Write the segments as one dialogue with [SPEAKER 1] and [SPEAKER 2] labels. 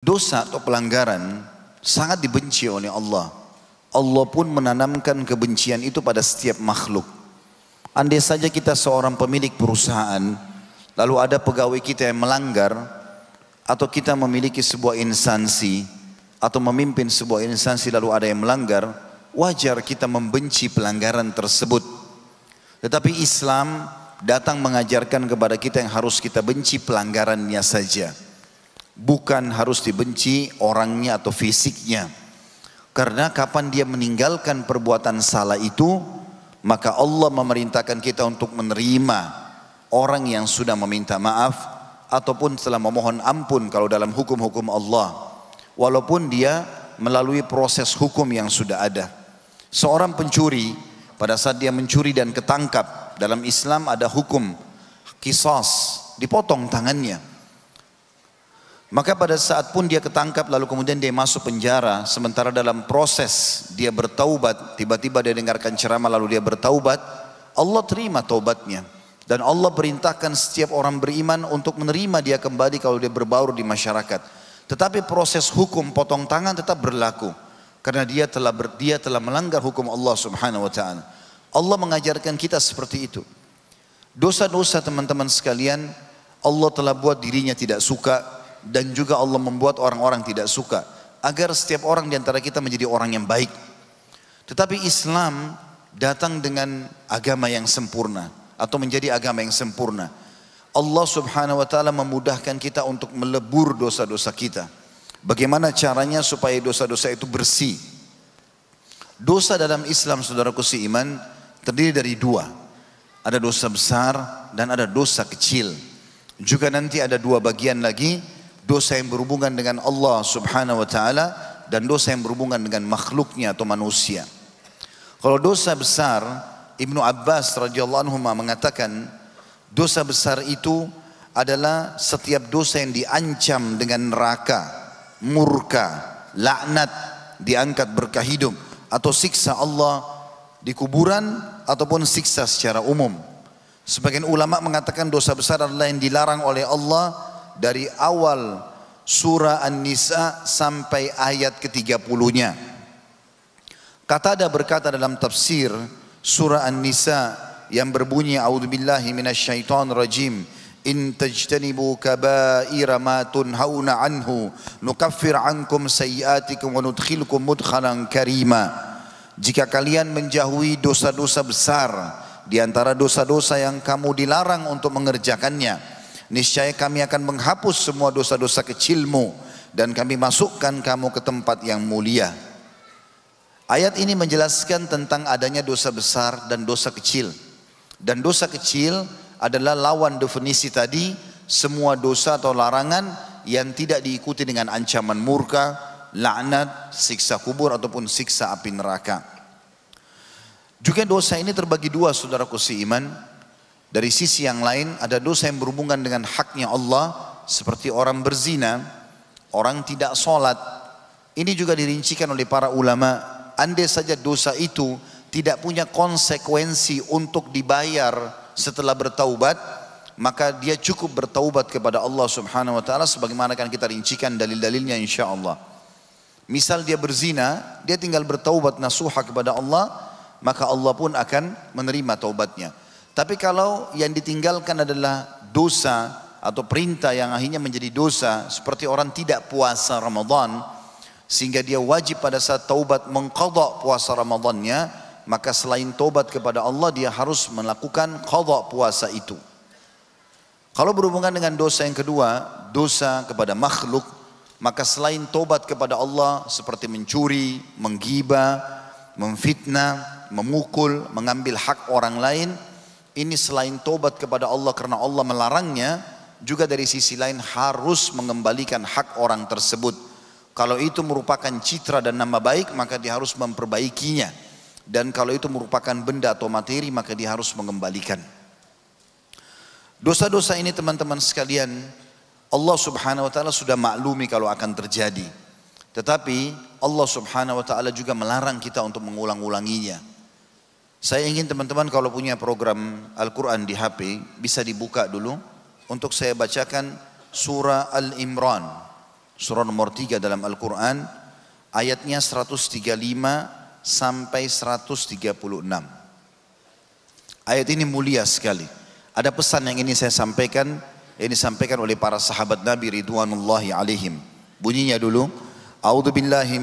[SPEAKER 1] Dosa atau pelanggaran sangat dibenci oleh Allah. Allah pun menanamkan kebencian itu pada setiap makhluk. Andai saja kita seorang pemilik perusahaan, lalu ada pegawai kita yang melanggar, atau kita memiliki sebuah instansi, atau memimpin sebuah instansi lalu ada yang melanggar, wajar kita membenci pelanggaran tersebut. Tetapi Islam datang mengajarkan kepada kita yang harus kita benci pelanggarannya saja bukan harus dibenci orangnya atau fisiknya. Karena kapan dia meninggalkan perbuatan salah itu, maka Allah memerintahkan kita untuk menerima orang yang sudah meminta maaf ataupun setelah memohon ampun kalau dalam hukum-hukum Allah. Walaupun dia melalui proses hukum yang sudah ada. Seorang pencuri pada saat dia mencuri dan ketangkap dalam Islam ada hukum kisos dipotong tangannya maka pada saat pun dia ketangkap lalu kemudian dia masuk penjara sementara dalam proses dia bertaubat tiba-tiba dia dengarkan ceramah lalu dia bertaubat Allah terima taubatnya dan Allah perintahkan setiap orang beriman untuk menerima dia kembali kalau dia berbaur di masyarakat tetapi proses hukum potong tangan tetap berlaku karena dia telah ber, dia telah melanggar hukum Allah Subhanahu wa taala Allah mengajarkan kita seperti itu dosa-dosa teman-teman sekalian Allah telah buat dirinya tidak suka dan juga Allah membuat orang-orang tidak suka agar setiap orang di antara kita menjadi orang yang baik. Tetapi Islam datang dengan agama yang sempurna atau menjadi agama yang sempurna. Allah Subhanahu wa taala memudahkan kita untuk melebur dosa-dosa kita. Bagaimana caranya supaya dosa-dosa itu bersih? Dosa dalam Islam saudaraku iman terdiri dari dua. Ada dosa besar dan ada dosa kecil. Juga nanti ada dua bagian lagi dosa yang berhubungan dengan Allah Subhanahu wa taala dan dosa yang berhubungan dengan makhluknya atau manusia. Kalau dosa besar, Ibnu Abbas radhiyallahu anhu mengatakan dosa besar itu adalah setiap dosa yang diancam dengan neraka, murka, laknat, diangkat berkah hidup atau siksa Allah di kuburan ataupun siksa secara umum. Sebagian ulama mengatakan dosa besar adalah yang dilarang oleh Allah dari awal surah An-Nisa sampai ayat ke-30-nya. ada berkata dalam tafsir surah An-Nisa yang berbunyi A'udzubillahi rajim. In tajtanibu kabaira ma tunhauna anhu nukaffir ankum sayyiatikum wa nudkhilkum mudkhalan karima. Jika kalian menjauhi dosa-dosa besar di antara dosa-dosa yang kamu dilarang untuk mengerjakannya, niscaya kami akan menghapus semua dosa-dosa kecilmu dan kami masukkan kamu ke tempat yang mulia. Ayat ini menjelaskan tentang adanya dosa besar dan dosa kecil. Dan dosa kecil adalah lawan definisi tadi semua dosa atau larangan yang tidak diikuti dengan ancaman murka, laknat, siksa kubur ataupun siksa api neraka. Juga dosa ini terbagi dua saudaraku iman, dari sisi yang lain ada dosa yang berhubungan dengan haknya Allah seperti orang berzina, orang tidak sholat. Ini juga dirincikan oleh para ulama. Andai saja dosa itu tidak punya konsekuensi untuk dibayar setelah bertaubat, maka dia cukup bertaubat kepada Allah Subhanahu wa taala sebagaimana akan kita rincikan dalil-dalilnya insyaallah. Misal dia berzina, dia tinggal bertaubat nasuha kepada Allah, maka Allah pun akan menerima taubatnya. Tapi kalau yang ditinggalkan adalah dosa atau perintah yang akhirnya menjadi dosa seperti orang tidak puasa Ramadan sehingga dia wajib pada saat taubat mengkodok puasa Ramadannya maka selain taubat kepada Allah dia harus melakukan kodok puasa itu. Kalau berhubungan dengan dosa yang kedua, dosa kepada makhluk, maka selain tobat kepada Allah seperti mencuri, menggiba, memfitnah, memukul, mengambil hak orang lain, ini selain tobat kepada Allah karena Allah melarangnya, juga dari sisi lain harus mengembalikan hak orang tersebut. Kalau itu merupakan citra dan nama baik, maka dia harus memperbaikinya. Dan kalau itu merupakan benda atau materi, maka dia harus mengembalikan. Dosa-dosa ini teman-teman sekalian, Allah subhanahu wa ta'ala sudah maklumi kalau akan terjadi. Tetapi Allah subhanahu wa ta'ala juga melarang kita untuk mengulang-ulanginya. Saya ingin teman-teman kalau punya program Al-Quran di HP bisa dibuka dulu untuk saya bacakan surah Al-Imran. Surah nomor 3 dalam Al-Quran ayatnya 135 sampai 136. Ayat ini mulia sekali. Ada pesan yang ini saya sampaikan, ini disampaikan oleh para sahabat Nabi Ridwanullahi alaihim. Bunyinya dulu, A'udzu billahi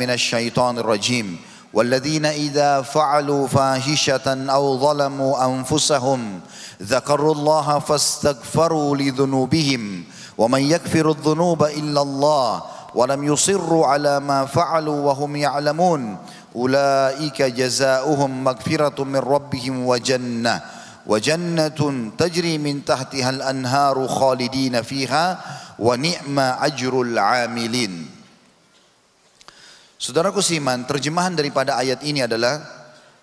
[SPEAKER 1] rajim. والذين إذا فعلوا فاحشة أو ظلموا أنفسهم ذكروا الله فاستغفروا لذنوبهم ومن يكفر الذنوب إلا الله ولم يصروا على ما فعلوا وهم يعلمون أولئك جزاؤهم مغفرة من ربهم وجنة وجنة تجري من تحتها الأنهار خالدين فيها ونعم أجر العاملين Saudaraku Siman, terjemahan daripada ayat ini adalah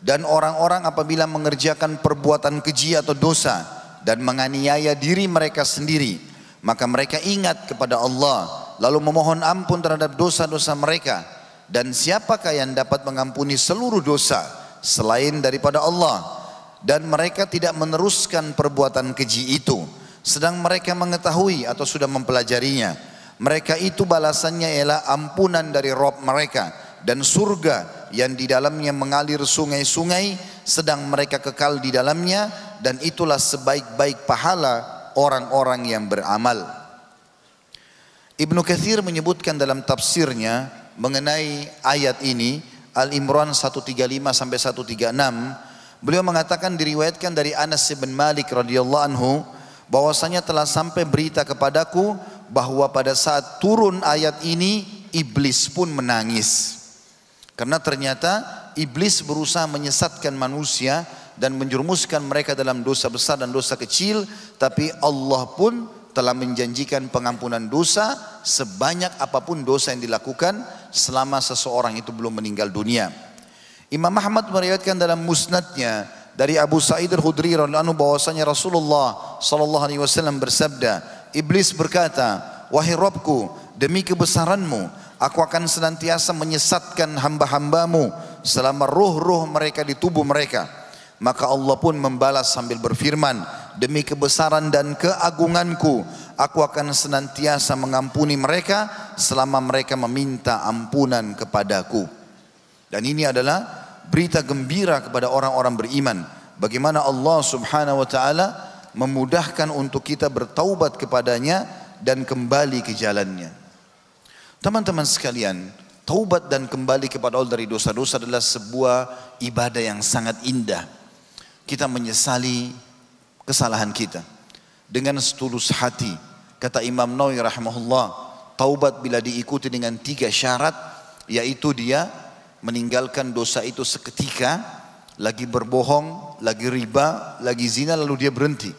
[SPEAKER 1] dan orang-orang apabila mengerjakan perbuatan keji atau dosa dan menganiaya diri mereka sendiri, maka mereka ingat kepada Allah lalu memohon ampun terhadap dosa-dosa mereka dan siapakah yang dapat mengampuni seluruh dosa selain daripada Allah dan mereka tidak meneruskan perbuatan keji itu sedang mereka mengetahui atau sudah mempelajarinya mereka itu balasannya ialah ampunan dari Rob mereka dan surga yang di dalamnya mengalir sungai-sungai sedang mereka kekal di dalamnya dan itulah sebaik-baik pahala orang-orang yang beramal. Ibnu Kathir menyebutkan dalam tafsirnya mengenai ayat ini Al-Imran 135 sampai 136 beliau mengatakan diriwayatkan dari Anas bin Malik radhiyallahu anhu bahwasanya telah sampai berita kepadaku bahwa pada saat turun ayat ini iblis pun menangis. Karena ternyata iblis berusaha menyesatkan manusia dan menjerumuskan mereka dalam dosa besar dan dosa kecil, tapi Allah pun telah menjanjikan pengampunan dosa sebanyak apapun dosa yang dilakukan selama seseorang itu belum meninggal dunia. Imam Ahmad meriwayatkan dalam musnadnya dari Abu Sa'id al-Khudri radhiyallahu anhu bahwasanya Rasulullah sallallahu alaihi wasallam bersabda, Iblis berkata, Wahai Robku, demi kebesaranmu, aku akan senantiasa menyesatkan hamba-hambamu selama ruh-ruh mereka di tubuh mereka. Maka Allah pun membalas sambil berfirman, Demi kebesaran dan keagunganku, aku akan senantiasa mengampuni mereka selama mereka meminta ampunan kepadaku. Dan ini adalah berita gembira kepada orang-orang beriman. Bagaimana Allah subhanahu wa ta'ala memudahkan untuk kita bertaubat kepadanya dan kembali ke jalannya. Teman-teman sekalian, taubat dan kembali kepada Allah dari dosa-dosa adalah sebuah ibadah yang sangat indah. Kita menyesali kesalahan kita dengan setulus hati. Kata Imam Nawawi rahimahullah, taubat bila diikuti dengan tiga syarat yaitu dia meninggalkan dosa itu seketika, lagi berbohong, lagi riba, lagi zina lalu dia berhenti.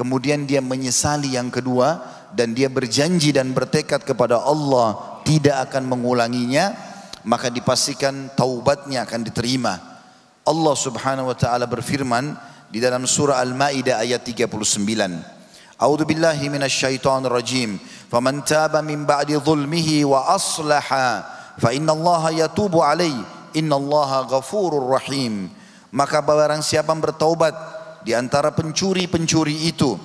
[SPEAKER 1] Kemudian dia menyesali yang kedua dan dia berjanji dan bertekad kepada Allah tidak akan mengulanginya, maka dipastikan taubatnya akan diterima. Allah Subhanahu wa taala berfirman di dalam surah Al-Maidah ayat 39. A'udzu billahi minasyaitonir rajim. Faman taba min ba'di zulmihi wa aslaha fa innallaha yatubu alaihi. Innallaha ghafurur rahim. Maka barang siapa bertaubat di antara pencuri-pencuri itu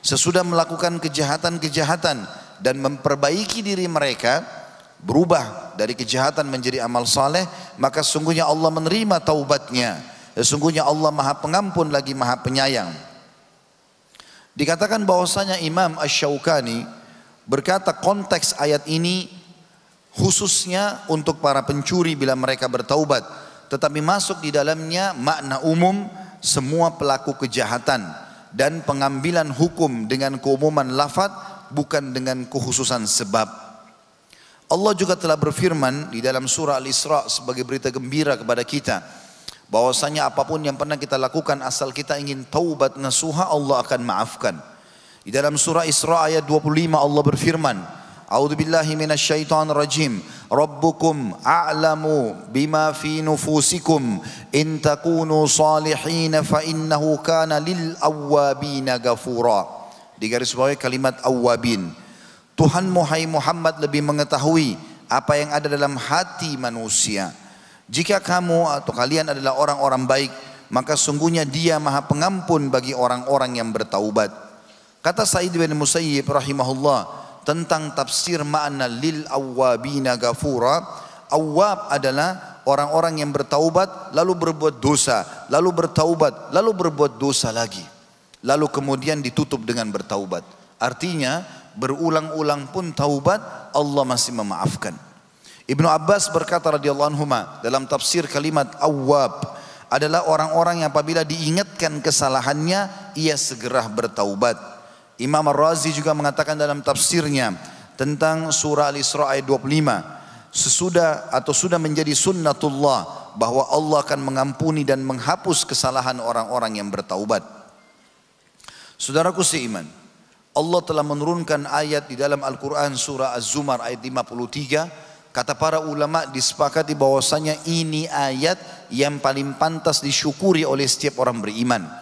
[SPEAKER 1] sesudah melakukan kejahatan-kejahatan dan memperbaiki diri mereka berubah dari kejahatan menjadi amal saleh maka sungguhnya Allah menerima taubatnya sesungguhnya Allah Maha Pengampun lagi Maha Penyayang dikatakan bahwasanya Imam Asy-Syaukani berkata konteks ayat ini khususnya untuk para pencuri bila mereka bertaubat tetapi masuk di dalamnya makna umum semua pelaku kejahatan dan pengambilan hukum dengan keumuman lafad bukan dengan kekhususan sebab. Allah juga telah berfirman di dalam surah Al-Isra sebagai berita gembira kepada kita bahwasanya apapun yang pernah kita lakukan asal kita ingin taubat nasuha Allah akan maafkan. Di dalam surah Isra ayat 25 Allah berfirman, A'udzu billahi minasyaitonir rajim. Rabbukum a'lamu bima fi nufusikum in takunu salihin fa innahu kana lil awwabina ghafura. Di garis bawah kalimat awabin Tuhanmu hai Muhammad lebih mengetahui apa yang ada dalam hati manusia. Jika kamu atau kalian adalah orang-orang baik, maka sungguhnya Dia Maha Pengampun bagi orang-orang yang bertaubat. Kata Sa'id bin Musayyib rahimahullah, tentang tafsir makna lil awwabina gafura. Awab adalah orang-orang yang bertaubat lalu berbuat dosa, lalu bertaubat, lalu berbuat dosa lagi. Lalu kemudian ditutup dengan bertaubat. Artinya berulang-ulang pun taubat Allah masih memaafkan. Ibnu Abbas berkata radhiyallahu anhu dalam tafsir kalimat awab adalah orang-orang yang apabila diingatkan kesalahannya ia segera bertaubat. Imam Ar-Razi juga mengatakan dalam tafsirnya tentang surah Al-Isra ayat 25 sesudah atau sudah menjadi sunnatullah bahwa Allah akan mengampuni dan menghapus kesalahan orang-orang yang bertaubat. Saudaraku seiman, Allah telah menurunkan ayat di dalam Al-Qur'an surah Az-Zumar ayat 53 kata para ulama disepakati bahwasanya ini ayat yang paling pantas disyukuri oleh setiap orang beriman.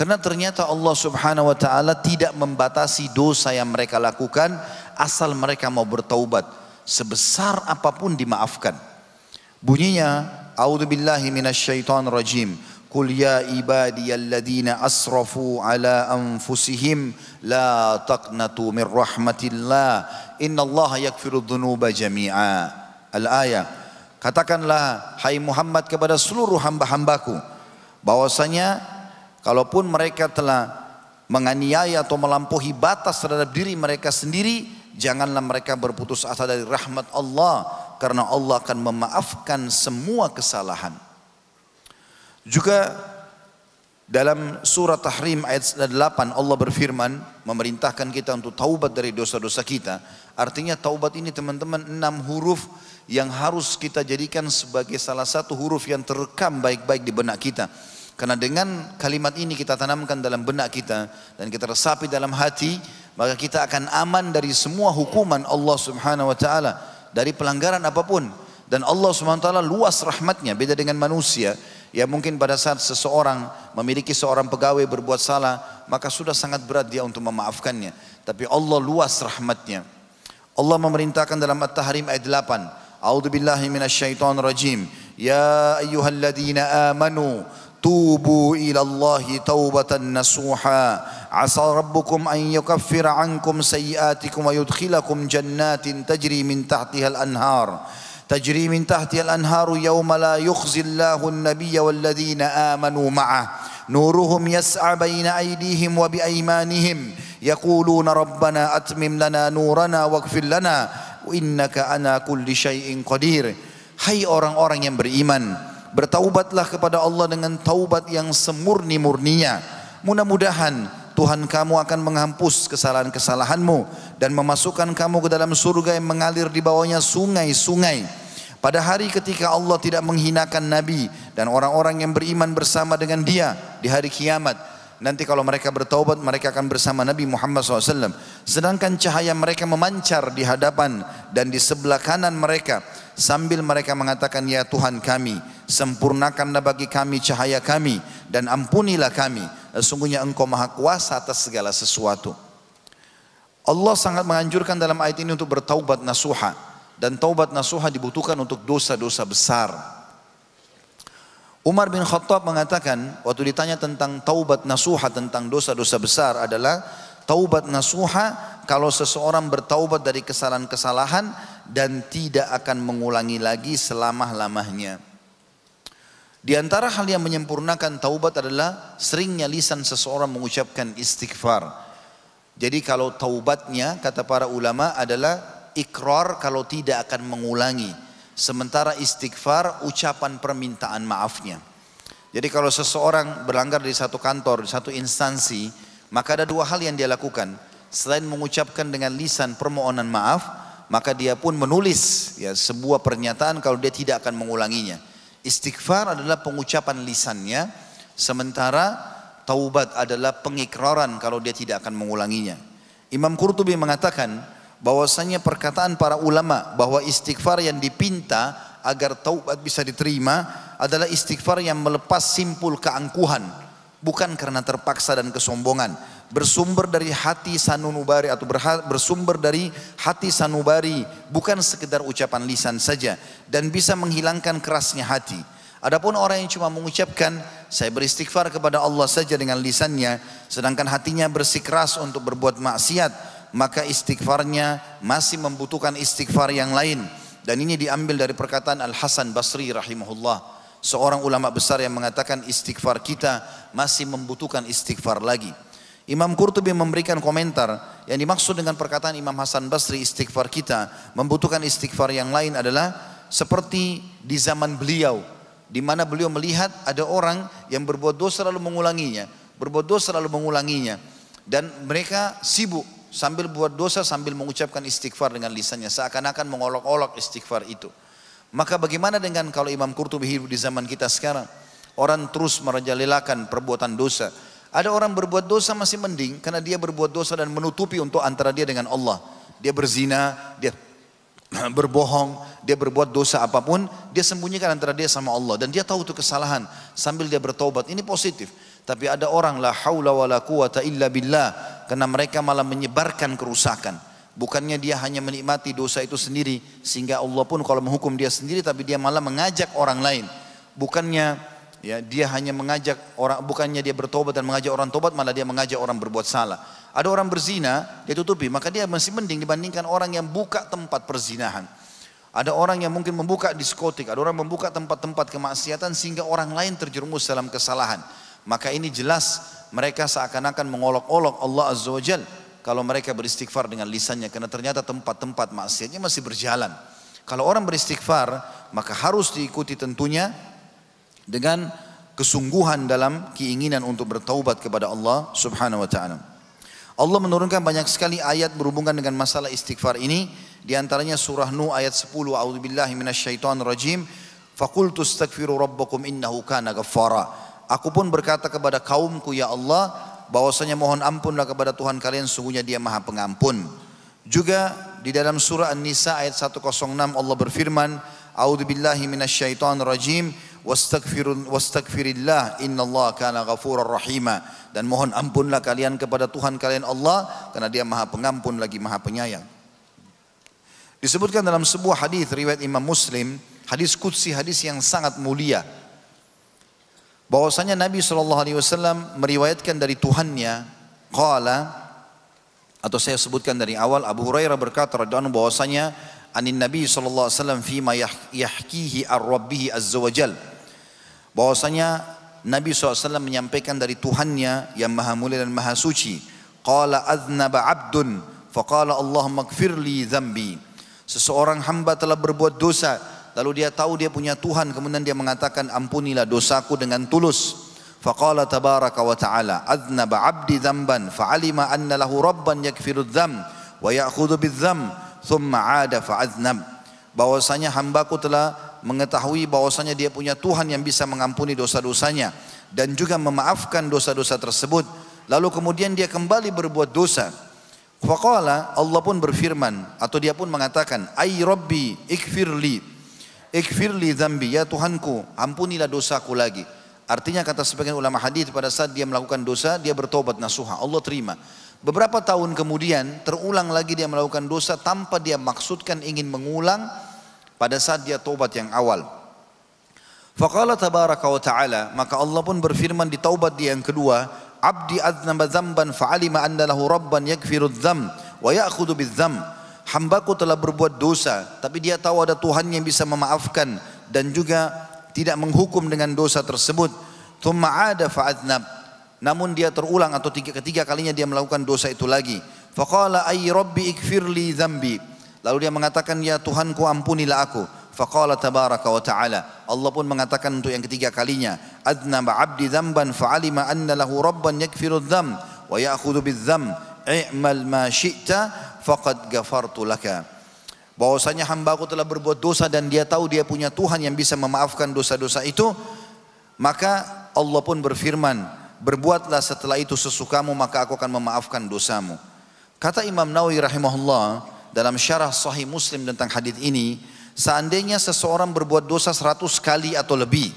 [SPEAKER 1] Karena ternyata Allah Subhanahu wa taala tidak membatasi dosa yang mereka lakukan asal mereka mau bertaubat. Sebesar apapun dimaafkan. Bunyinya A'udzubillahi minasyaitonirrajim. Qul ya ibadiyalladzina asrafu ala anfusihim la taqnatu min rahmatillah. Innallaha yaghfiru dhunuba jami'a. Al-ayah. Katakanlah hai Muhammad kepada seluruh hamba-hambaku bahwasanya Kalaupun mereka telah menganiaya atau melampaui batas terhadap diri mereka sendiri, janganlah mereka berputus asa dari rahmat Allah karena Allah akan memaafkan semua kesalahan. Juga dalam surah Tahrim ayat 8 Allah berfirman memerintahkan kita untuk taubat dari dosa-dosa kita. Artinya taubat ini teman-teman enam huruf yang harus kita jadikan sebagai salah satu huruf yang terekam baik-baik di benak kita. Karena dengan kalimat ini kita tanamkan dalam benak kita dan kita resapi dalam hati, maka kita akan aman dari semua hukuman Allah Subhanahu wa taala dari pelanggaran apapun. Dan Allah Subhanahu wa taala luas rahmatnya beda dengan manusia. Ya mungkin pada saat seseorang memiliki seorang pegawai berbuat salah, maka sudah sangat berat dia untuk memaafkannya. Tapi Allah luas rahmatnya. Allah memerintahkan dalam At-Tahrim ayat 8. A'udzu billahi rajim. Ya ayyuhalladzina amanu توبوا إلى الله توبة نصوحا عسى ربكم أن يكفر عنكم سيئاتكم ويدخلكم جنات تجري من تحتها الأنهار تجري من تحتها الأنهار يوم لا يخزي الله النبي والذين آمنوا معه نورهم يسعى بين أيديهم وبأيمانهم يقولون ربنا أتمم لنا نورنا واغفر لنا إنك انا كل شيء قدير هاي orang-orang yang beriman, Bertaubatlah kepada Allah dengan taubat yang semurni-murninya. Mudah-mudahan Tuhan kamu akan menghapus kesalahan-kesalahanmu dan memasukkan kamu ke dalam surga yang mengalir di bawahnya sungai-sungai. Pada hari ketika Allah tidak menghinakan Nabi dan orang-orang yang beriman bersama dengan dia di hari kiamat. Nanti kalau mereka bertaubat mereka akan bersama Nabi Muhammad SAW. Sedangkan cahaya mereka memancar di hadapan dan di sebelah kanan mereka. Sambil mereka mengatakan ya Tuhan kami sempurnakanlah bagi kami cahaya kami dan ampunilah kami sesungguhnya eh, engkau maha kuasa atas segala sesuatu Allah sangat menganjurkan dalam ayat ini untuk bertaubat nasuha dan taubat nasuha dibutuhkan untuk dosa-dosa besar Umar bin Khattab mengatakan waktu ditanya tentang taubat nasuha tentang dosa-dosa besar adalah taubat nasuha kalau seseorang bertaubat dari kesalahan-kesalahan dan tidak akan mengulangi lagi selama-lamanya. Di antara hal yang menyempurnakan taubat adalah seringnya lisan seseorang mengucapkan istighfar. Jadi kalau taubatnya kata para ulama adalah ikrar kalau tidak akan mengulangi. Sementara istighfar ucapan permintaan maafnya. Jadi kalau seseorang berlanggar di satu kantor, di satu instansi, maka ada dua hal yang dia lakukan. Selain mengucapkan dengan lisan permohonan maaf, maka dia pun menulis ya sebuah pernyataan kalau dia tidak akan mengulanginya. Istighfar adalah pengucapan lisannya, sementara taubat adalah pengikraran kalau dia tidak akan mengulanginya. Imam Qurtubi mengatakan bahwasanya perkataan para ulama bahwa istighfar yang dipinta agar taubat bisa diterima adalah istighfar yang melepas simpul keangkuhan bukan karena terpaksa dan kesombongan bersumber dari hati sanubari atau bersumber dari hati sanubari bukan sekedar ucapan lisan saja dan bisa menghilangkan kerasnya hati Adapun orang yang cuma mengucapkan saya beristighfar kepada Allah saja dengan lisannya sedangkan hatinya bersikeras untuk berbuat maksiat maka istighfarnya masih membutuhkan istighfar yang lain dan ini diambil dari perkataan Al Hasan Basri rahimahullah seorang ulama besar yang mengatakan istighfar kita masih membutuhkan istighfar lagi. Imam Qurtubi memberikan komentar yang dimaksud dengan perkataan Imam Hasan Basri istighfar kita membutuhkan istighfar yang lain adalah seperti di zaman beliau di mana beliau melihat ada orang yang berbuat dosa lalu mengulanginya, berbuat dosa lalu mengulanginya dan mereka sibuk sambil buat dosa sambil mengucapkan istighfar dengan lisannya seakan-akan mengolok-olok istighfar itu. Maka bagaimana dengan kalau Imam Qurtubi hidup di zaman kita sekarang? Orang terus merajalelakan perbuatan dosa. Ada orang berbuat dosa masih mending karena dia berbuat dosa dan menutupi untuk antara dia dengan Allah. Dia berzina, dia berbohong, dia berbuat dosa apapun, dia sembunyikan antara dia sama Allah dan dia tahu itu kesalahan sambil dia bertobat. Ini positif. Tapi ada orang la haula wala quwata illa billah karena mereka malah menyebarkan kerusakan. Bukannya dia hanya menikmati dosa itu sendiri sehingga Allah pun kalau menghukum dia sendiri tapi dia malah mengajak orang lain. Bukannya ya dia hanya mengajak orang bukannya dia bertobat dan mengajak orang tobat malah dia mengajak orang berbuat salah. Ada orang berzina dia tutupi maka dia masih mending dibandingkan orang yang buka tempat perzinahan. Ada orang yang mungkin membuka diskotik, ada orang membuka tempat-tempat kemaksiatan sehingga orang lain terjerumus dalam kesalahan. Maka ini jelas mereka seakan-akan mengolok-olok Allah Azza wa Jalla kalau mereka beristighfar dengan lisannya karena ternyata tempat-tempat maksiatnya masih berjalan. Kalau orang beristighfar maka harus diikuti tentunya dengan kesungguhan dalam keinginan untuk bertaubat kepada Allah Subhanahu wa taala. Allah menurunkan banyak sekali ayat berhubungan dengan masalah istighfar ini di antaranya surah Nuh ayat 10 A'udzubillahi minasyaitonir rajim faqultu astaghfiru rabbakum innahu kana ghaffara. Aku pun berkata kepada kaumku ya Allah bahwasanya mohon ampunlah kepada Tuhan kalian sungguhnya Dia Maha Pengampun. Juga di dalam surah An-Nisa ayat 106 Allah berfirman, "A'udzu billahi minasyaitonir rajim wastaghfirun wastaghfirillah innallaha kana ghafurar rahima." Dan mohon ampunlah kalian kepada Tuhan kalian Allah karena Dia Maha Pengampun lagi Maha Penyayang. Disebutkan dalam sebuah hadis riwayat Imam Muslim, hadis qudsi hadis yang sangat mulia bahwasanya Nabi Shallallahu Alaihi Wasallam meriwayatkan dari Tuhannya, qala atau saya sebutkan dari awal Abu Hurairah berkata radhiyallahu bahwasanya anin Nabi Shallallahu Alaihi Wasallam fima yahkihi ar-rabbihi azza wajal bahwasanya Nabi SAW menyampaikan dari Tuhannya yang maha mulia dan maha suci. Qala aznaba abdun faqala Allahumma gfirli zambi. Seseorang hamba telah berbuat dosa Lalu dia tahu dia punya Tuhan. Kemudian dia mengatakan ampunilah dosaku dengan tulus. Faqala tabaraka wa ta'ala adnaba abdi dhamban fa'alima anna lahu rabban yakfiru dham wa ya'khudhu bidham thumma ada fa'adnab. Bahwasanya hambaku telah mengetahui bahwasanya dia punya Tuhan yang bisa mengampuni dosa-dosanya dan juga memaafkan dosa-dosa tersebut. Lalu kemudian dia kembali berbuat dosa. Faqala Allah pun berfirman atau dia pun mengatakan ay rabbi ikfirli Ikfirli dhambi, ya Tuhanku, ampunilah dosaku lagi. Artinya kata sebagian ulama hadis pada saat dia melakukan dosa, dia bertobat nasuha, Allah terima. Beberapa tahun kemudian terulang lagi dia melakukan dosa tanpa dia maksudkan ingin mengulang pada saat dia tobat yang awal. Faqala tabaraka wa ta'ala, maka Allah pun berfirman di taubat dia yang kedua, abdi aznaba dzamban fa'alima anna lahu rabban yaghfiru dzam wa ya'khudhu bidzam Hambaku telah berbuat dosa, tapi dia tahu ada Tuhan yang bisa memaafkan dan juga tidak menghukum dengan dosa tersebut. Thumma ada fa'adnab. Namun dia terulang atau tiga, ketiga kalinya dia melakukan dosa itu lagi. Faqala ay rabbi ikfirli zambi. Lalu dia mengatakan, ya Tuhanku ampunilah aku. Faqala tabaraka wa ta'ala. Allah pun mengatakan untuk yang ketiga kalinya. Adnab abdi zamban fa'alima anna lahu rabban yakfiru Wa ya'khudu bidh dham i'mal ma syi'ta faqad ghafartu laka bahwasanya hambaku telah berbuat dosa dan dia tahu dia punya Tuhan yang bisa memaafkan dosa-dosa itu maka Allah pun berfirman berbuatlah setelah itu sesukamu maka aku akan memaafkan dosamu kata Imam Nawawi rahimahullah dalam syarah sahih Muslim tentang hadis ini seandainya seseorang berbuat dosa 100 kali atau lebih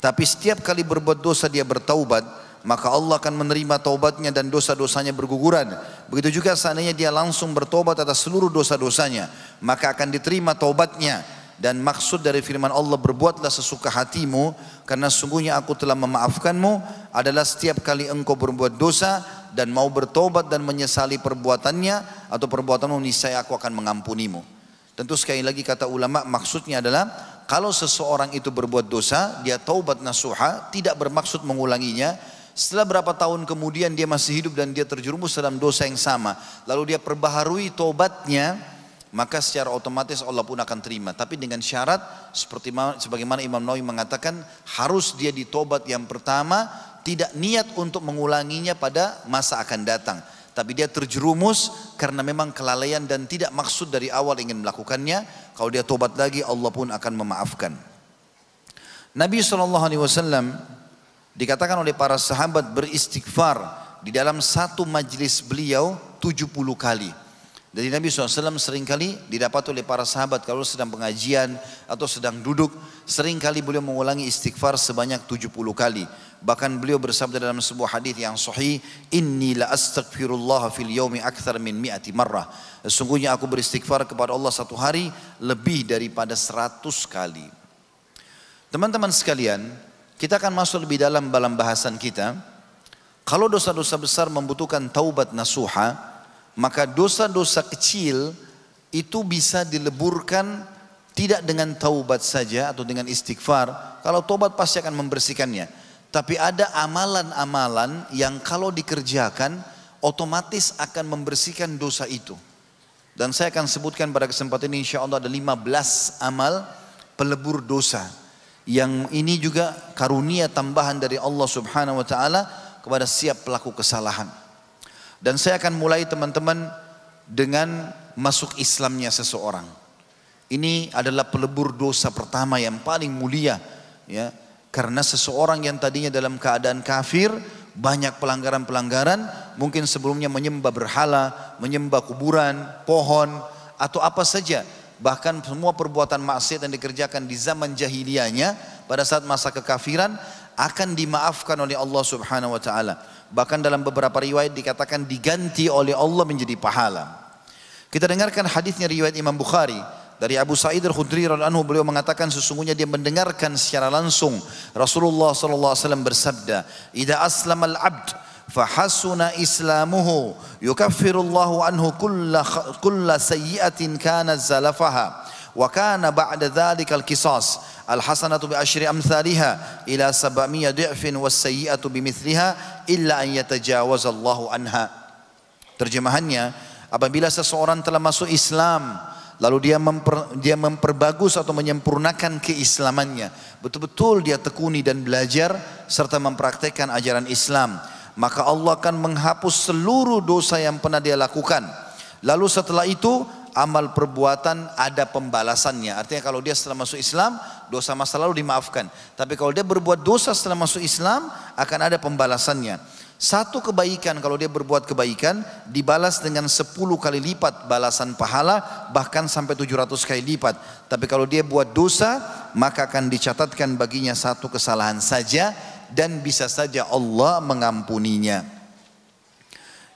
[SPEAKER 1] tapi setiap kali berbuat dosa dia bertaubat maka Allah akan menerima taubatnya dan dosa-dosanya berguguran. Begitu juga seandainya dia langsung bertobat atas seluruh dosa-dosanya, maka akan diterima taubatnya. Dan maksud dari firman Allah berbuatlah sesuka hatimu karena sungguhnya aku telah memaafkanmu adalah setiap kali engkau berbuat dosa dan mau bertobat dan menyesali perbuatannya atau perbuatanmu niscaya aku akan mengampunimu. Tentu sekali lagi kata ulama maksudnya adalah kalau seseorang itu berbuat dosa, dia taubat nasuha, tidak bermaksud mengulanginya, setelah berapa tahun kemudian dia masih hidup dan dia terjerumus dalam dosa yang sama. Lalu dia perbaharui tobatnya, maka secara otomatis Allah pun akan terima. Tapi dengan syarat seperti sebagaimana Imam Nawawi mengatakan harus dia ditobat yang pertama tidak niat untuk mengulanginya pada masa akan datang. Tapi dia terjerumus karena memang kelalaian dan tidak maksud dari awal ingin melakukannya. Kalau dia tobat lagi Allah pun akan memaafkan. Nabi SAW Dikatakan oleh para sahabat beristighfar di dalam satu majlis beliau 70 kali. Jadi Nabi SAW seringkali didapat oleh para sahabat kalau sedang pengajian atau sedang duduk. Seringkali beliau mengulangi istighfar sebanyak 70 kali. Bahkan beliau bersabda dalam sebuah hadis yang sahih, "Inni la astaghfirullah fil yaumi akthar min mi'ati marrah." Sesungguhnya aku beristighfar kepada Allah satu hari lebih daripada 100 kali. Teman-teman sekalian, kita akan masuk lebih dalam dalam bahasan kita. Kalau dosa-dosa besar membutuhkan taubat nasuha, maka dosa-dosa kecil itu bisa dileburkan tidak dengan taubat saja atau dengan istighfar. Kalau taubat pasti akan membersihkannya. Tapi ada amalan-amalan yang kalau dikerjakan otomatis akan membersihkan dosa itu. Dan saya akan sebutkan pada kesempatan ini insya Allah ada 15 amal pelebur dosa. Yang ini juga karunia tambahan dari Allah Subhanahu wa taala kepada siap pelaku kesalahan. Dan saya akan mulai teman-teman dengan masuk Islamnya seseorang. Ini adalah pelebur dosa pertama yang paling mulia ya. Karena seseorang yang tadinya dalam keadaan kafir banyak pelanggaran-pelanggaran mungkin sebelumnya menyembah berhala, menyembah kuburan, pohon atau apa saja bahkan semua perbuatan maksiat yang dikerjakan di zaman jahiliyahnya pada saat masa kekafiran akan dimaafkan oleh Allah Subhanahu wa taala. Bahkan dalam beberapa riwayat dikatakan diganti oleh Allah menjadi pahala. Kita dengarkan hadisnya riwayat Imam Bukhari dari Abu Sa'id Al-Khudri radhiyallahu beliau mengatakan sesungguhnya dia mendengarkan secara langsung Rasulullah sallallahu alaihi wasallam bersabda, "Idza al 'abd fahasuna islamuhu yukaffirullahu anhu kulla kulla sayyi'atin kana zalafaha wa kana ba'da dhalika al-qisas al-hasanatu bi ashri amthaliha ila 700 du'fin was sayyi'atu bimithliha illa an yatajawaza Allahu anha terjemahannya apabila seseorang telah masuk Islam lalu dia memper, dia memperbagus atau menyempurnakan keislamannya betul-betul dia tekuni dan belajar serta mempraktekkan ajaran Islam maka Allah akan menghapus seluruh dosa yang pernah dia lakukan. Lalu setelah itu amal perbuatan ada pembalasannya. Artinya kalau dia setelah masuk Islam, dosa masa lalu dimaafkan. Tapi kalau dia berbuat dosa setelah masuk Islam, akan ada pembalasannya. Satu kebaikan kalau dia berbuat kebaikan dibalas dengan 10 kali lipat balasan pahala bahkan sampai 700 kali lipat. Tapi kalau dia buat dosa maka akan dicatatkan baginya satu kesalahan saja dan bisa saja Allah mengampuninya.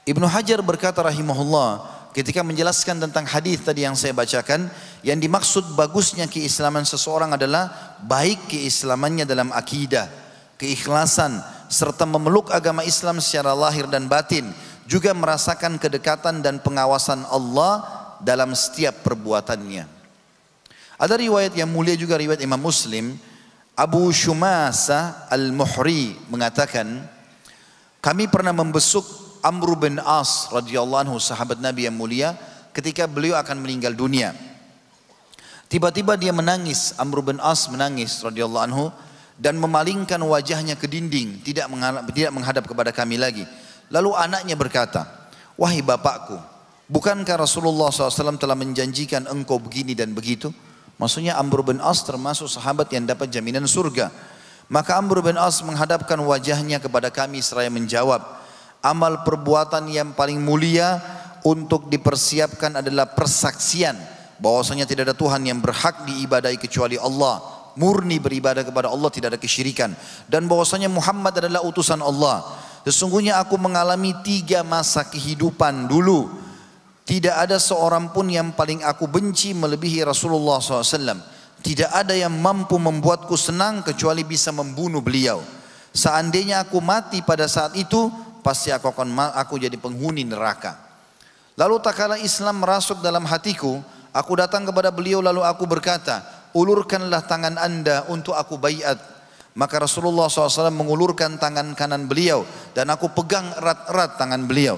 [SPEAKER 1] Ibnu Hajar berkata rahimahullah ketika menjelaskan tentang hadis tadi yang saya bacakan yang dimaksud bagusnya keislaman seseorang adalah baik keislamannya dalam akidah, keikhlasan serta memeluk agama Islam secara lahir dan batin, juga merasakan kedekatan dan pengawasan Allah dalam setiap perbuatannya. Ada riwayat yang mulia juga riwayat Imam Muslim Abu Shumasa Al-Muhri mengatakan, kami pernah membesuk Amr bin As radhiyallahu anhu sahabat Nabi yang mulia ketika beliau akan meninggal dunia. Tiba-tiba dia menangis, Amr bin As menangis radhiyallahu anhu dan memalingkan wajahnya ke dinding, tidak tidak menghadap kepada kami lagi. Lalu anaknya berkata, "Wahai bapakku, bukankah Rasulullah SAW telah menjanjikan engkau begini dan begitu?" Maksudnya Amr bin As termasuk sahabat yang dapat jaminan surga. Maka Amr bin As menghadapkan wajahnya kepada kami seraya menjawab, amal perbuatan yang paling mulia untuk dipersiapkan adalah persaksian bahwasanya tidak ada Tuhan yang berhak diibadai kecuali Allah. Murni beribadah kepada Allah tidak ada kesyirikan dan bahwasanya Muhammad adalah utusan Allah. Sesungguhnya aku mengalami tiga masa kehidupan dulu. Tidak ada seorang pun yang paling aku benci melebihi Rasulullah SAW. Tidak ada yang mampu membuatku senang kecuali bisa membunuh beliau. Seandainya aku mati pada saat itu, pasti aku akan aku jadi penghuni neraka. Lalu tak kala Islam merasuk dalam hatiku, aku datang kepada beliau lalu aku berkata, ulurkanlah tangan anda untuk aku bayat. Maka Rasulullah SAW mengulurkan tangan kanan beliau dan aku pegang erat-erat tangan beliau.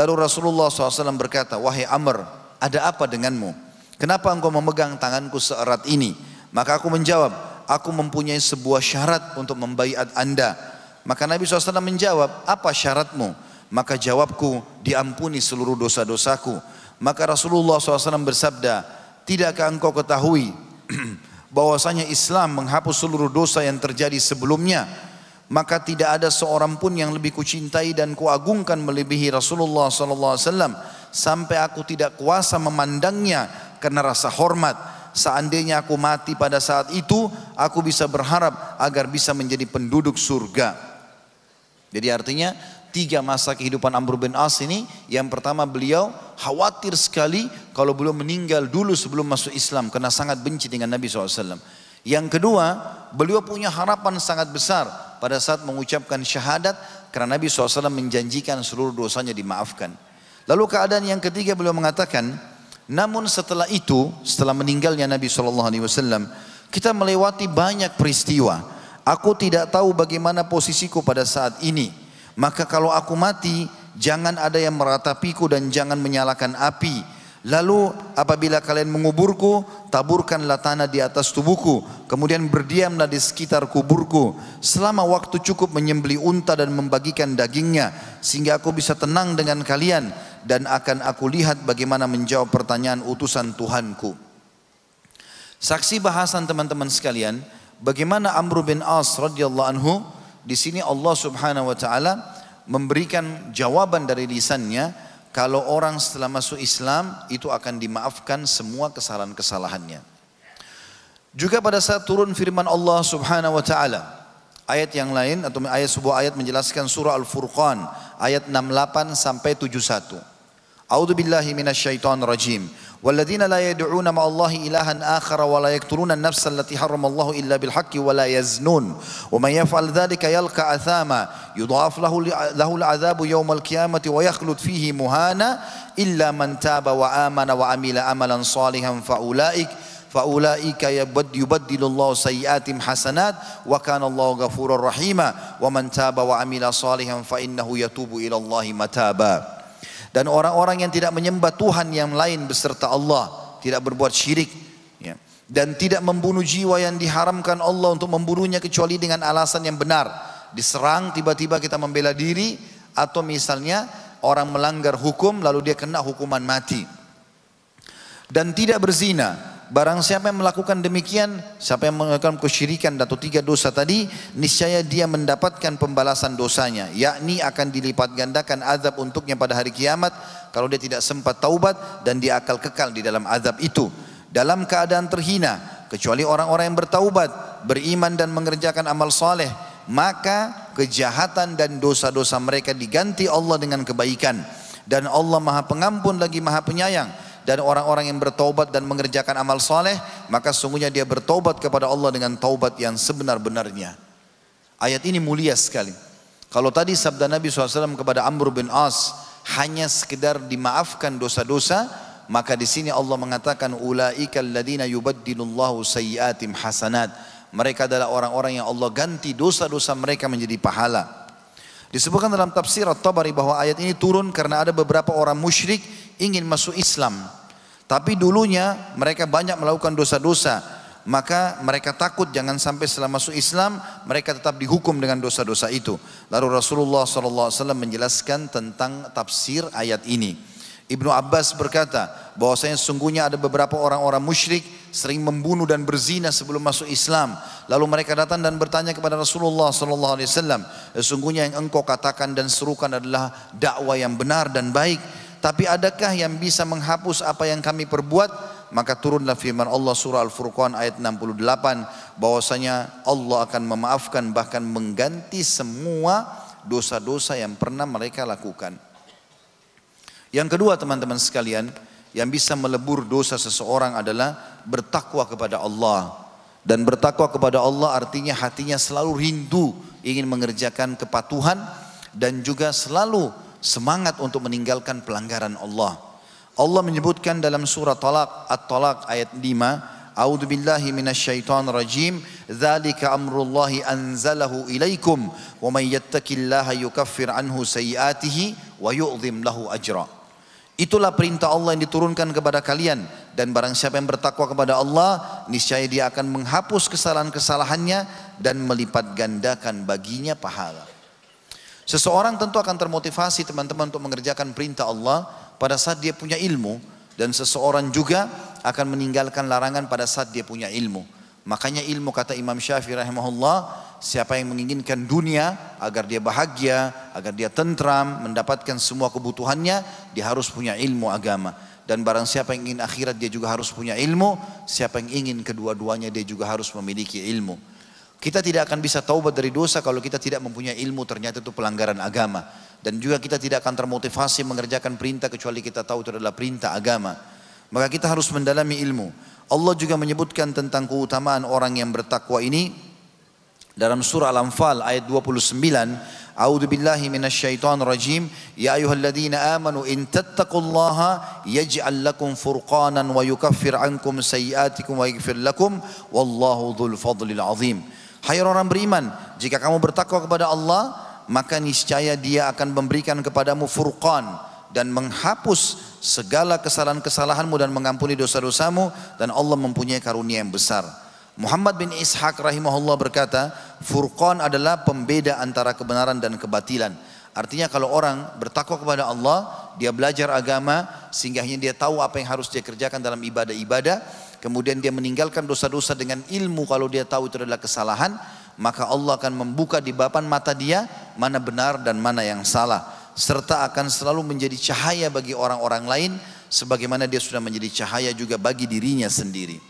[SPEAKER 1] Lalu Rasulullah SAW berkata, Wahai Amr, ada apa denganmu? Kenapa engkau memegang tanganku seerat ini? Maka aku menjawab, aku mempunyai sebuah syarat untuk membaiat anda. Maka Nabi SAW menjawab, apa syaratmu? Maka jawabku, diampuni seluruh dosa-dosaku. Maka Rasulullah SAW bersabda, tidakkah engkau ketahui bahwasanya Islam menghapus seluruh dosa yang terjadi sebelumnya? maka tidak ada seorang pun yang lebih kucintai dan kuagungkan melebihi Rasulullah sallallahu alaihi wasallam sampai aku tidak kuasa memandangnya karena rasa hormat seandainya aku mati pada saat itu aku bisa berharap agar bisa menjadi penduduk surga jadi artinya tiga masa kehidupan Amr bin As ini yang pertama beliau khawatir sekali kalau belum meninggal dulu sebelum masuk Islam karena sangat benci dengan Nabi SAW yang kedua, beliau punya harapan sangat besar pada saat mengucapkan syahadat karena Nabi SAW menjanjikan seluruh dosanya dimaafkan. Lalu keadaan yang ketiga beliau mengatakan, namun setelah itu, setelah meninggalnya Nabi SAW, kita melewati banyak peristiwa. Aku tidak tahu bagaimana posisiku pada saat ini. Maka kalau aku mati, jangan ada yang meratapiku dan jangan menyalakan api Lalu apabila kalian menguburku, taburkanlah tanah di atas tubuhku. Kemudian berdiamlah di sekitar kuburku. Selama waktu cukup menyembeli unta dan membagikan dagingnya. Sehingga aku bisa tenang dengan kalian. Dan akan aku lihat bagaimana menjawab pertanyaan utusan Tuhanku. Saksi bahasan teman-teman sekalian. Bagaimana Amr bin As radhiyallahu anhu. Di sini Allah subhanahu wa ta'ala memberikan jawaban dari lisannya kalau orang setelah masuk Islam itu akan dimaafkan semua kesalahan-kesalahannya. Juga pada saat turun firman Allah Subhanahu wa taala ayat yang lain atau ayat sebuah ayat menjelaskan surah Al-Furqan ayat 68 sampai 71. أعوذ بالله من الشيطان الرجيم والذين لا يدعون مع الله إلها آخر ولا يقتلون النفس التي حرم الله إلا بالحق ولا يزنون ومن يفعل ذلك يلقى أثاما يضاعف له له العذاب يوم القيامة ويخلد فيه مهانا إلا من تاب وآمن وعمل عملا صالحا فأولئك فأولئك يبدل الله سيئاتهم حسنات وكان الله غفورا رحيما ومن تاب وعمل صالحا فإنه يتوب إلى الله متابا Dan orang-orang yang tidak menyembah Tuhan yang lain beserta Allah. Tidak berbuat syirik. Ya. Dan tidak membunuh jiwa yang diharamkan Allah untuk membunuhnya kecuali dengan alasan yang benar. Diserang tiba-tiba kita membela diri. Atau misalnya orang melanggar hukum lalu dia kena hukuman mati. Dan tidak berzina barang siapa yang melakukan demikian, siapa yang melakukan kesyirikan atau tiga dosa tadi, niscaya dia mendapatkan pembalasan dosanya, yakni akan dilipat gandakan azab untuknya pada hari kiamat kalau dia tidak sempat taubat dan dia akal kekal di dalam azab itu. Dalam keadaan terhina, kecuali orang-orang yang bertaubat, beriman dan mengerjakan amal soleh, maka kejahatan dan dosa-dosa mereka diganti Allah dengan kebaikan dan Allah Maha Pengampun lagi Maha Penyayang dan orang-orang yang bertobat dan mengerjakan amal soleh maka sungguhnya dia bertobat kepada Allah dengan taubat yang sebenar-benarnya ayat ini mulia sekali kalau tadi sabda Nabi SAW kepada Amr bin As hanya sekedar dimaafkan dosa-dosa maka di sini Allah mengatakan ulaikal ladina yubaddilullahu sayyiatim hasanat mereka adalah orang-orang yang Allah ganti dosa-dosa mereka menjadi pahala Disebutkan dalam tafsir At-Tabari bahwa ayat ini turun karena ada beberapa orang musyrik ingin masuk Islam. Tapi dulunya mereka banyak melakukan dosa-dosa. Maka mereka takut jangan sampai setelah masuk Islam mereka tetap dihukum dengan dosa-dosa itu. Lalu Rasulullah SAW menjelaskan tentang tafsir ayat ini. Ibnu Abbas berkata bahwasanya sungguhnya ada beberapa orang-orang musyrik sering membunuh dan berzina sebelum masuk Islam. Lalu mereka datang dan bertanya kepada Rasulullah SAW, sesungguhnya yang engkau katakan dan serukan adalah dakwah yang benar dan baik tapi adakah yang bisa menghapus apa yang kami perbuat? Maka turunlah firman Allah surah Al-Furqan ayat 68 bahwasanya Allah akan memaafkan bahkan mengganti semua dosa-dosa yang pernah mereka lakukan. Yang kedua teman-teman sekalian, yang bisa melebur dosa seseorang adalah bertakwa kepada Allah. Dan bertakwa kepada Allah artinya hatinya selalu rindu ingin mengerjakan kepatuhan dan juga selalu semangat untuk meninggalkan pelanggaran Allah. Allah menyebutkan dalam surah Talak At-Talak ayat 5, A'udzu billahi minasyaitonir rajim, dzalika amrullahi anzalahu ilaikum wa may yattaqillaha yukaffir anhu sayiatihi wa yu'dhim lahu ajra. Itulah perintah Allah yang diturunkan kepada kalian dan barang siapa yang bertakwa kepada Allah niscaya dia akan menghapus kesalahan-kesalahannya dan melipat gandakan baginya pahala. Seseorang tentu akan termotivasi teman-teman untuk mengerjakan perintah Allah pada saat dia punya ilmu dan seseorang juga akan meninggalkan larangan pada saat dia punya ilmu. Makanya ilmu kata Imam Syafi'i rahimahullah siapa yang menginginkan dunia agar dia bahagia, agar dia tentram, mendapatkan semua kebutuhannya, dia harus punya ilmu agama. Dan barang siapa yang ingin akhirat dia juga harus punya ilmu, siapa yang ingin kedua-duanya dia juga harus memiliki ilmu. Kita tidak akan bisa taubat dari dosa kalau kita tidak mempunyai ilmu ternyata itu pelanggaran agama. Dan juga kita tidak akan termotivasi mengerjakan perintah kecuali kita tahu itu adalah perintah agama. Maka kita harus mendalami ilmu. Allah juga menyebutkan tentang keutamaan orang yang bertakwa ini dalam surah Al-Anfal ayat 29 A'udzu billahi minasyaitonir rajim ya ayyuhalladzina amanu in tattaqullaha yaj'al lakum furqanan wa yukaffir ankum sayi'atikum wa yaghfir lakum wallahu dzul fadlil azim Hai orang beriman, jika kamu bertakwa kepada Allah, maka niscaya Dia akan memberikan kepadamu furqan dan menghapus segala kesalahan-kesalahanmu dan mengampuni dosa-dosamu dan Allah mempunyai karunia yang besar. Muhammad bin Ishaq rahimahullah berkata, furqan adalah pembeda antara kebenaran dan kebatilan. Artinya kalau orang bertakwa kepada Allah, dia belajar agama sehingga dia tahu apa yang harus dia kerjakan dalam ibadah-ibadah kemudian dia meninggalkan dosa-dosa dengan ilmu kalau dia tahu itu adalah kesalahan, maka Allah akan membuka di bapan mata dia mana benar dan mana yang salah serta akan selalu menjadi cahaya bagi orang-orang lain sebagaimana dia sudah menjadi cahaya juga bagi dirinya sendiri.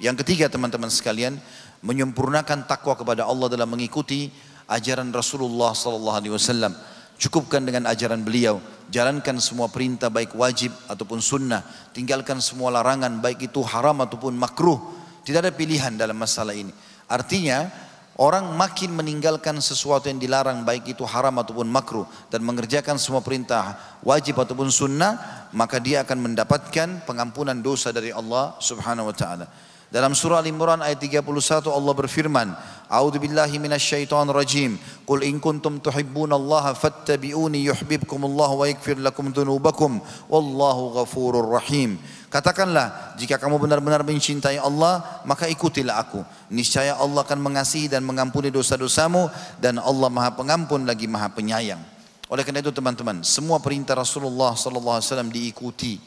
[SPEAKER 1] Yang ketiga teman-teman sekalian, menyempurnakan takwa kepada Allah dalam mengikuti ajaran Rasulullah SAW Cukupkan dengan ajaran beliau jalankan semua perintah baik wajib ataupun sunnah, tinggalkan semua larangan baik itu haram ataupun makruh. Tidak ada pilihan dalam masalah ini. Artinya orang makin meninggalkan sesuatu yang dilarang baik itu haram ataupun makruh dan mengerjakan semua perintah wajib ataupun sunnah, maka dia akan mendapatkan pengampunan dosa dari Allah Subhanahu wa taala. Dalam surah Al-Imran ayat 31 Allah berfirman, "A'udzu billahi minasyaitonir rajim. Qul in kuntum tuhibbunallaha fattabi'uni yuhibbukumullahu wa yaghfir lakum dhunubakum wallahu ghafurur rahim." Katakanlah, jika kamu benar-benar mencintai Allah, maka ikutilah aku. Niscaya Allah akan mengasihi dan mengampuni dosa-dosamu dan Allah Maha Pengampun lagi Maha Penyayang. Oleh karena itu teman-teman, semua perintah Rasulullah sallallahu alaihi wasallam diikuti.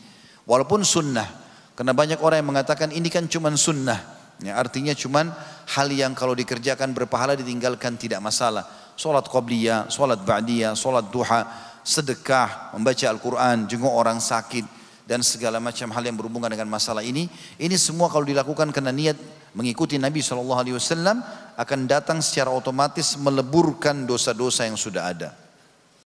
[SPEAKER 1] Walaupun sunnah, karena banyak orang yang mengatakan ini kan cuma sunnah. Ya, artinya cuma hal yang kalau dikerjakan berpahala ditinggalkan tidak masalah. Salat qabliyah, salat ba'diyah, salat duha, sedekah, membaca Al-Quran, jenguk orang sakit, dan segala macam hal yang berhubungan dengan masalah ini. Ini semua kalau dilakukan karena niat mengikuti Nabi SAW akan datang secara otomatis meleburkan dosa-dosa yang sudah ada.